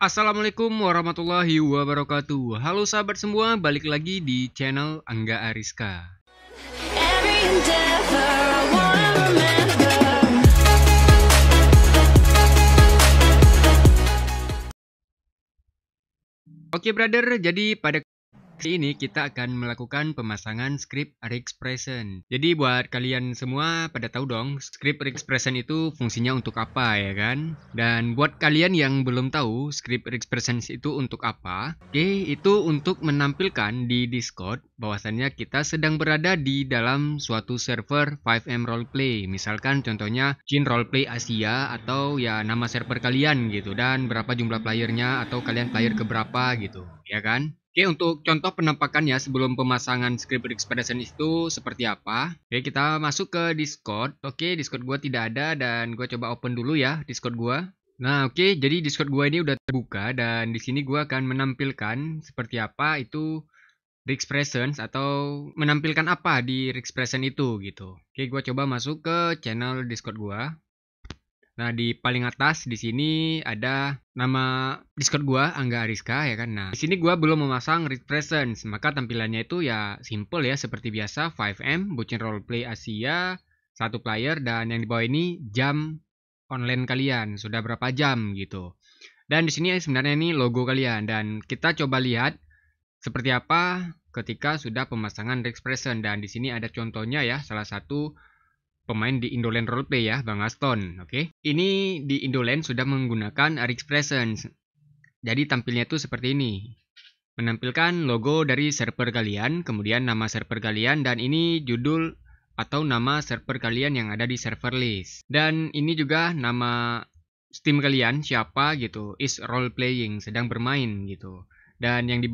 Assalamualaikum warahmatullahi wabarakatuh Halo sahabat semua, balik lagi di channel Angga Ariska Oke brother, jadi pada Kali ini kita akan melakukan pemasangan script re-expression. Jadi buat kalian semua pada tahu dong, script re-expression itu fungsinya untuk apa ya kan? Dan buat kalian yang belum tahu script re-expression itu untuk apa, oke okay, itu untuk menampilkan di Discord bahwasannya kita sedang berada di dalam suatu server 5M roleplay. Misalkan contohnya Jin Roleplay Asia atau ya nama server kalian gitu dan berapa jumlah playernya atau kalian player keberapa gitu, ya kan? Oke, untuk contoh penampakannya sebelum pemasangan script expression itu seperti apa. Oke, kita masuk ke Discord. Oke, Discord gue tidak ada dan gue coba open dulu ya Discord gue. Nah, oke, jadi Discord gue ini udah terbuka dan di sini gua akan menampilkan seperti apa itu Rexpressions atau menampilkan apa di Rexpression itu gitu. Oke, gue coba masuk ke channel Discord gue. Nah, di paling atas di sini ada nama Discord gua Angga Ariska ya kan. Nah, di sini gua belum memasang read presence, maka tampilannya itu ya simple ya seperti biasa 5M bucin roleplay Asia satu player dan yang di bawah ini jam online kalian sudah berapa jam gitu. Dan di sini sebenarnya ini logo kalian dan kita coba lihat seperti apa ketika sudah pemasangan Rexpression dan di sini ada contohnya ya salah satu pemain di Indoland Roleplay ya, Bang Aston. Oke, okay? ini di Indoland sudah menggunakan Rx Presence. Jadi tampilnya itu seperti ini. Menampilkan logo dari server kalian, kemudian nama server kalian, dan ini judul atau nama server kalian yang ada di server list. Dan ini juga nama Steam kalian siapa gitu, is role playing, sedang bermain gitu dan yang di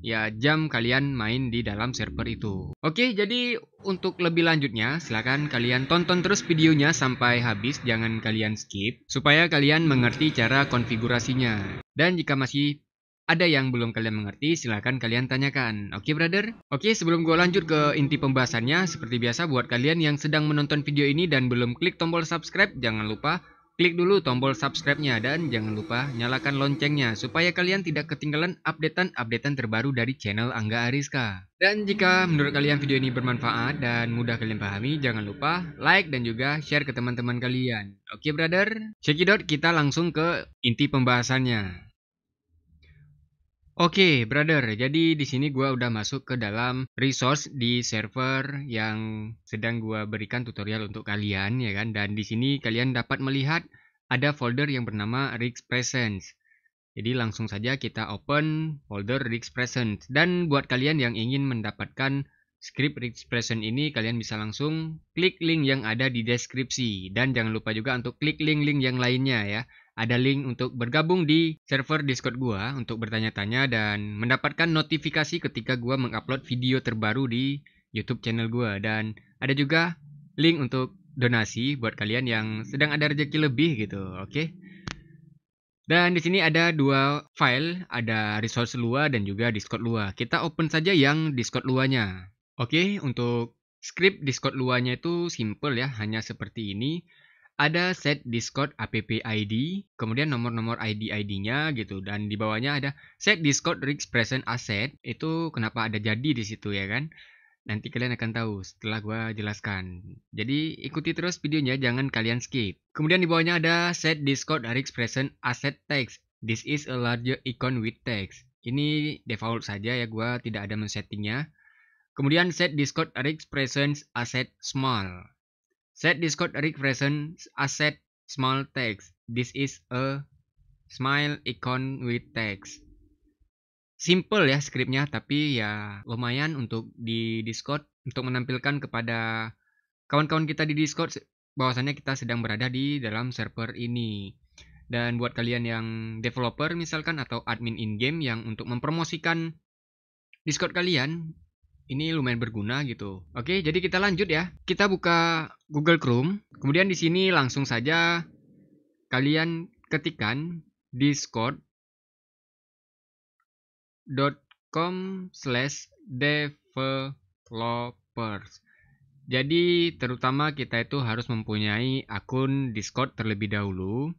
ya jam kalian main di dalam server itu. Oke, jadi untuk lebih lanjutnya silahkan kalian tonton terus videonya sampai habis, jangan kalian skip supaya kalian mengerti cara konfigurasinya. Dan jika masih ada yang belum kalian mengerti, silahkan kalian tanyakan. Oke, brother? Oke, sebelum gue lanjut ke inti pembahasannya, seperti biasa buat kalian yang sedang menonton video ini dan belum klik tombol subscribe, jangan lupa Klik dulu tombol subscribe-nya dan jangan lupa nyalakan loncengnya supaya kalian tidak ketinggalan updatean-updatean terbaru dari channel Angga Ariska. Dan jika menurut kalian video ini bermanfaat dan mudah kalian pahami, jangan lupa like dan juga share ke teman-teman kalian. Oke okay, brother, cekidot kita langsung ke inti pembahasannya. Oke, okay, brother. Jadi di sini gua udah masuk ke dalam resource di server yang sedang gua berikan tutorial untuk kalian ya kan. Dan di sini kalian dapat melihat ada folder yang bernama Rix Presence. Jadi langsung saja kita open folder Rix Presence dan buat kalian yang ingin mendapatkan script Rix Presence ini kalian bisa langsung klik link yang ada di deskripsi dan jangan lupa juga untuk klik link-link yang lainnya ya ada link untuk bergabung di server Discord gua untuk bertanya-tanya dan mendapatkan notifikasi ketika gua mengupload video terbaru di YouTube channel gua dan ada juga link untuk donasi buat kalian yang sedang ada rezeki lebih gitu, oke? Okay? Dan di sini ada dua file, ada resource Lua dan juga Discord Lua. Kita open saja yang Discord Luanya. Oke, okay, untuk script Discord Luanya itu simple ya, hanya seperti ini ada set discord app ID, kemudian nomor-nomor ID ID-nya gitu dan di bawahnya ada set discord Rich present asset. Itu kenapa ada jadi di situ ya kan? Nanti kalian akan tahu setelah gue jelaskan. Jadi ikuti terus videonya jangan kalian skip. Kemudian di bawahnya ada set discord Rich present asset text. This is a larger icon with text. Ini default saja ya gue tidak ada men-settingnya. Kemudian set discord Rich present asset small. Set Discord Rick Asset Small Text. This is a smile icon with text. Simple ya skripnya, tapi ya lumayan untuk di Discord untuk menampilkan kepada kawan-kawan kita di Discord bahwasannya kita sedang berada di dalam server ini. Dan buat kalian yang developer misalkan atau admin in-game yang untuk mempromosikan Discord kalian, ini lumayan berguna gitu. Oke, jadi kita lanjut ya. Kita buka Google Chrome. Kemudian di sini langsung saja kalian ketikan discord.com slash developers. Jadi terutama kita itu harus mempunyai akun Discord terlebih dahulu.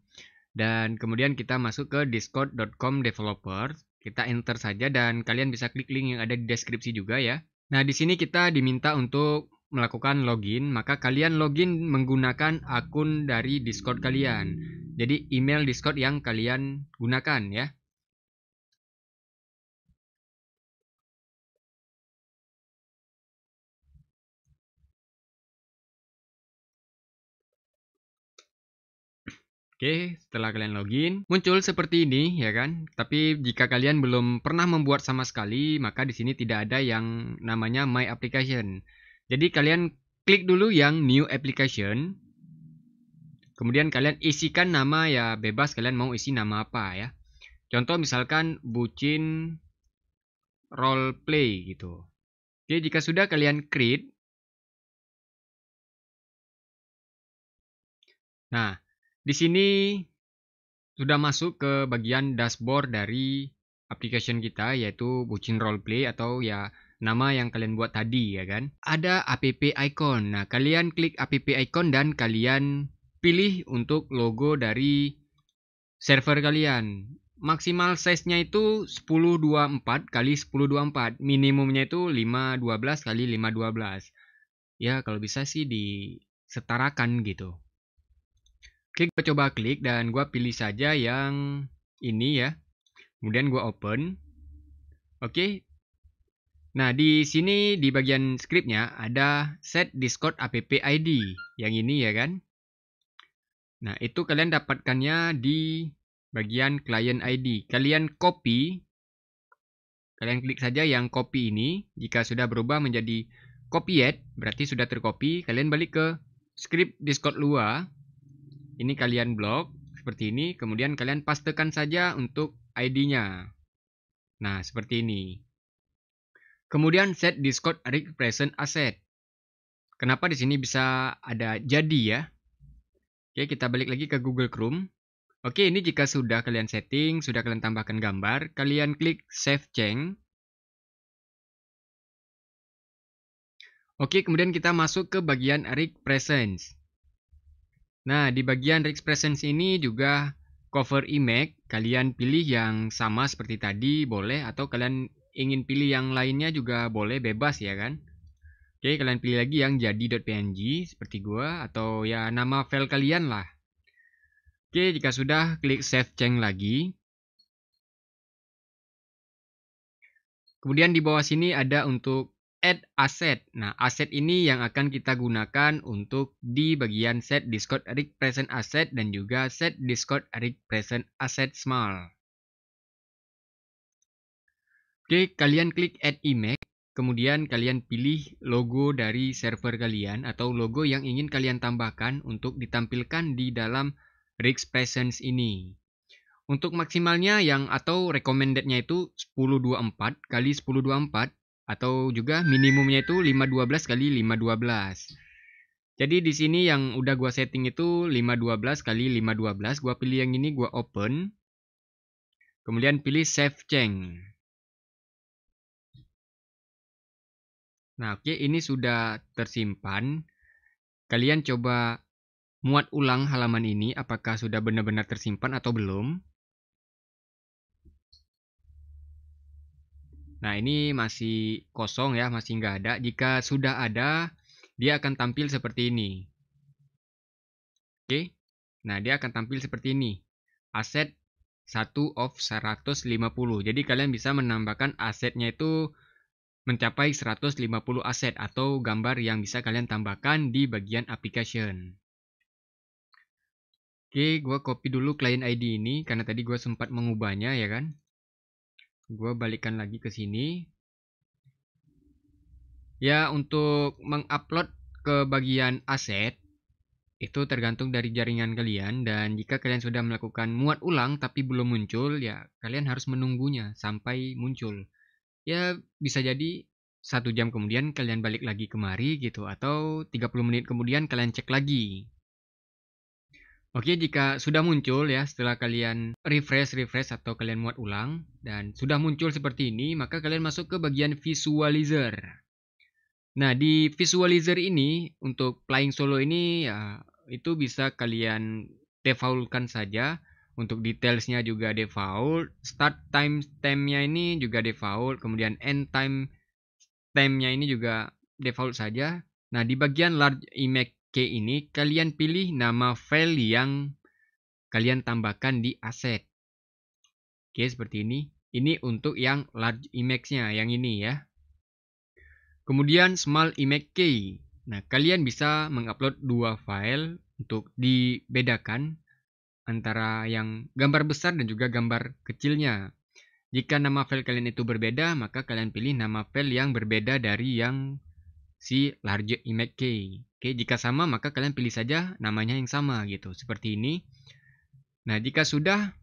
Dan kemudian kita masuk ke discord.com developers. Kita enter saja dan kalian bisa klik link yang ada di deskripsi juga ya. Nah, di sini kita diminta untuk melakukan login, maka kalian login menggunakan akun dari Discord kalian. Jadi email Discord yang kalian gunakan ya. Oke, setelah kalian login, muncul seperti ini ya kan. Tapi jika kalian belum pernah membuat sama sekali, maka di sini tidak ada yang namanya My Application. Jadi kalian klik dulu yang New Application. Kemudian kalian isikan nama ya bebas kalian mau isi nama apa ya. Contoh misalkan bucin role play gitu. Oke, jika sudah kalian create. Nah, di sini sudah masuk ke bagian dashboard dari application kita yaitu bucin roleplay atau ya nama yang kalian buat tadi ya kan. Ada app icon. Nah, kalian klik app icon dan kalian pilih untuk logo dari server kalian. Maksimal size-nya itu 1024 kali 1024. Minimumnya itu 512 kali 512. Ya, kalau bisa sih disetarakan gitu. Klik coba klik dan gue pilih saja yang ini ya. Kemudian gue open. Oke. Okay. Nah, di sini di bagian scriptnya ada set Discord app ID yang ini ya kan. Nah, itu kalian dapatkannya di bagian client ID. Kalian copy Kalian klik saja yang copy ini. Jika sudah berubah menjadi copy yet, berarti sudah tercopy. Kalian balik ke script Discord luar ini kalian blok seperti ini kemudian kalian pastekan saja untuk ID-nya nah seperti ini kemudian set Discord rig present asset kenapa di sini bisa ada jadi ya oke kita balik lagi ke Google Chrome Oke, ini jika sudah kalian setting, sudah kalian tambahkan gambar, kalian klik Save Change. Oke, kemudian kita masuk ke bagian Rig Presence. Nah, di bagian Rich Presence ini juga cover image, kalian pilih yang sama seperti tadi boleh atau kalian ingin pilih yang lainnya juga boleh bebas ya kan. Oke, kalian pilih lagi yang jadi .png seperti gua atau ya nama file kalian lah. Oke, jika sudah klik save change lagi. Kemudian di bawah sini ada untuk add Asset. Nah, Asset ini yang akan kita gunakan untuk di bagian set Discord Rig Present Asset dan juga set Discord Rig Present Asset Small. Oke, kalian klik add image, kemudian kalian pilih logo dari server kalian atau logo yang ingin kalian tambahkan untuk ditampilkan di dalam Rig Presence ini. Untuk maksimalnya yang atau recommendednya itu 1024 kali 1024 atau juga minimumnya itu 512 kali 512. Jadi di sini yang udah gua setting itu 512 kali 512, gua pilih yang ini gua open. Kemudian pilih save change. Nah, oke okay, ini sudah tersimpan. Kalian coba muat ulang halaman ini apakah sudah benar-benar tersimpan atau belum. Nah, ini masih kosong ya, masih nggak ada. Jika sudah ada, dia akan tampil seperti ini. Oke. Nah, dia akan tampil seperti ini. Aset 1 of 150. Jadi kalian bisa menambahkan asetnya itu mencapai 150 aset atau gambar yang bisa kalian tambahkan di bagian application. Oke, gua copy dulu client ID ini karena tadi gua sempat mengubahnya ya kan gue balikan lagi ke sini ya untuk mengupload ke bagian aset itu tergantung dari jaringan kalian dan jika kalian sudah melakukan muat ulang tapi belum muncul ya kalian harus menunggunya sampai muncul ya bisa jadi satu jam kemudian kalian balik lagi kemari gitu atau 30 menit kemudian kalian cek lagi Oke, jika sudah muncul ya setelah kalian refresh, refresh atau kalian muat ulang dan sudah muncul seperti ini, maka kalian masuk ke bagian visualizer. Nah, di visualizer ini untuk playing solo ini ya itu bisa kalian defaultkan saja. Untuk detailsnya juga default, start time stamp-nya ini juga default, kemudian end time stamp-nya ini juga default saja. Nah, di bagian large image K ini kalian pilih nama file yang kalian tambahkan di aset. Oke, seperti ini. Ini untuk yang large image-nya, yang ini ya. Kemudian small image key. Nah, kalian bisa mengupload dua file untuk dibedakan antara yang gambar besar dan juga gambar kecilnya. Jika nama file kalian itu berbeda, maka kalian pilih nama file yang berbeda dari yang si large image key. Oke, jika sama maka kalian pilih saja namanya yang sama gitu, seperti ini. Nah, jika sudah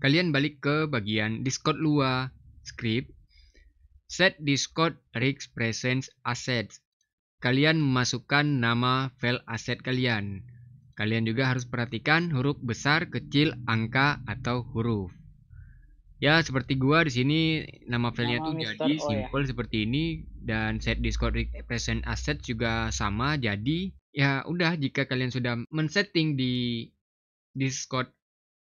kalian balik ke bagian Discord Lua script set Discord rig Presence Assets. Kalian masukkan nama file aset kalian. Kalian juga harus perhatikan huruf besar, kecil, angka, atau huruf. Ya, seperti gua di sini nama filenya tuh Mister jadi o, oh simple ya. seperti ini dan set Discord represent asset juga sama. Jadi ya udah jika kalian sudah men-setting di Discord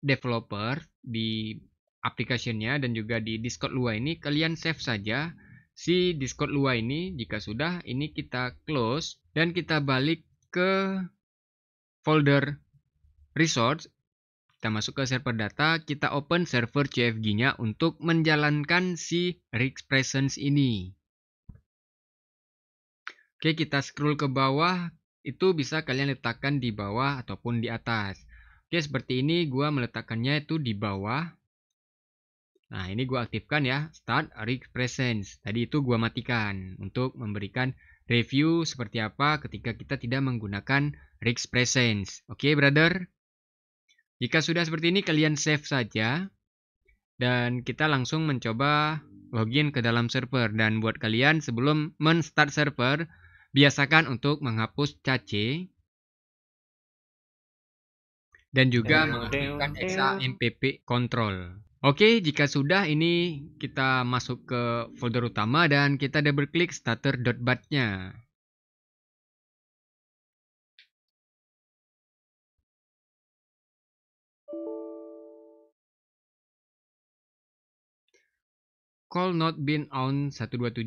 developer di aplikasinya dan juga di Discord Lua ini kalian save saja si Discord Lua ini jika sudah ini kita close dan kita balik ke folder resource kita masuk ke server data, kita open server CFG-nya untuk menjalankan si Rix Presence ini. Oke, kita scroll ke bawah, itu bisa kalian letakkan di bawah ataupun di atas. Oke, seperti ini gua meletakkannya itu di bawah. Nah, ini gua aktifkan ya, start Rix Presence. Tadi itu gua matikan untuk memberikan review seperti apa ketika kita tidak menggunakan Rix Presence. Oke, brother? Jika sudah seperti ini, kalian save saja. Dan kita langsung mencoba login ke dalam server. Dan buat kalian sebelum men-start server, biasakan untuk menghapus cache. Dan juga mengaktifkan exa MPP control. Oke, jika sudah ini kita masuk ke folder utama dan kita double klik starter.bat-nya. Call not been on 127.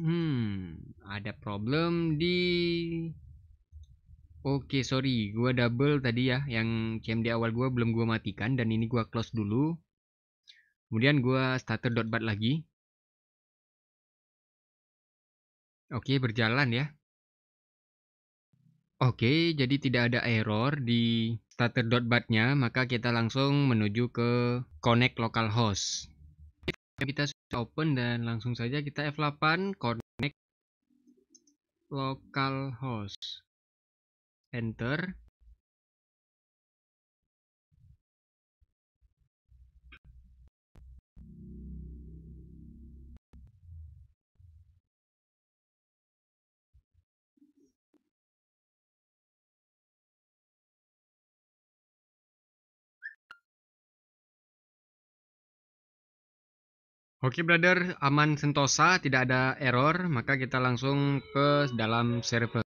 Hmm, ada problem di Oke, okay, sorry. Gua double tadi ya yang di awal gua belum gua matikan dan ini gua close dulu. Kemudian gua starter.bat lagi. Oke, okay, berjalan ya. Oke, okay, jadi tidak ada error di starter.bat-nya, maka kita langsung menuju ke connect localhost kita sudah open dan langsung saja kita F8 connect localhost enter Oke brother, aman sentosa, tidak ada error, maka kita langsung ke dalam server.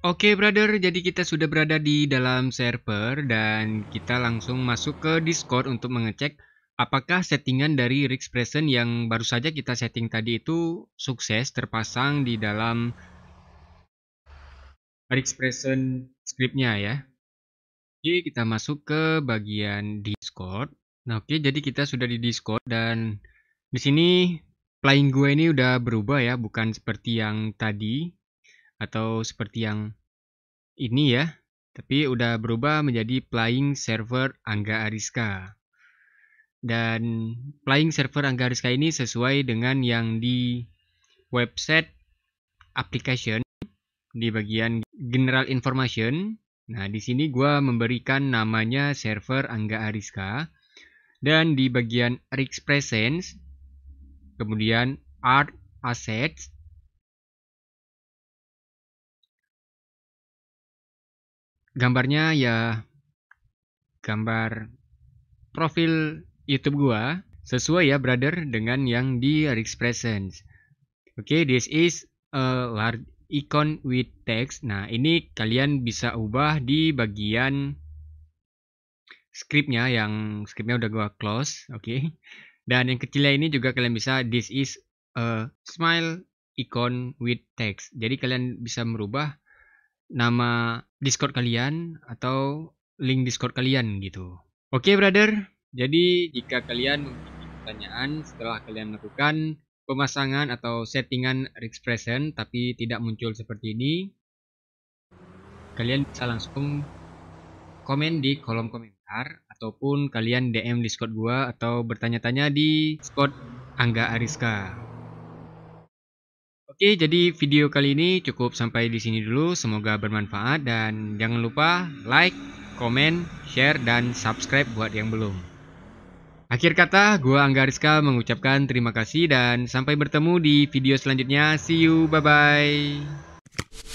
Oke brother, jadi kita sudah berada di dalam server dan kita langsung masuk ke Discord untuk mengecek apakah settingan dari Rix Present yang baru saja kita setting tadi itu sukses terpasang di dalam Rix Present scriptnya ya. Jadi kita masuk ke bagian Discord. Nah, oke, jadi kita sudah di Discord dan di sini playing gue ini udah berubah ya, bukan seperti yang tadi atau seperti yang ini ya, tapi udah berubah menjadi playing server Angga Ariska. Dan playing server Angga Ariska ini sesuai dengan yang di website application di bagian general information. Nah, di sini gue memberikan namanya server Angga Ariska dan di bagian Risk Presence, kemudian Art Assets, gambarnya ya gambar profil YouTube gua sesuai ya brother dengan yang di Risk Presence. Oke, okay, this is a large icon with text. Nah, ini kalian bisa ubah di bagian scriptnya yang scriptnya udah gua close oke okay. dan yang kecilnya ini juga kalian bisa this is a smile icon with text jadi kalian bisa merubah nama discord kalian atau link discord kalian gitu oke okay, brother jadi jika kalian memiliki pertanyaan setelah kalian lakukan pemasangan atau settingan expression tapi tidak muncul seperti ini kalian bisa langsung komen di kolom komen komentar ataupun kalian DM di Discord gua atau bertanya-tanya di Discord Angga Ariska. Oke, jadi video kali ini cukup sampai di sini dulu. Semoga bermanfaat dan jangan lupa like, komen, share dan subscribe buat yang belum. Akhir kata, gua Angga Ariska mengucapkan terima kasih dan sampai bertemu di video selanjutnya. See you, bye bye.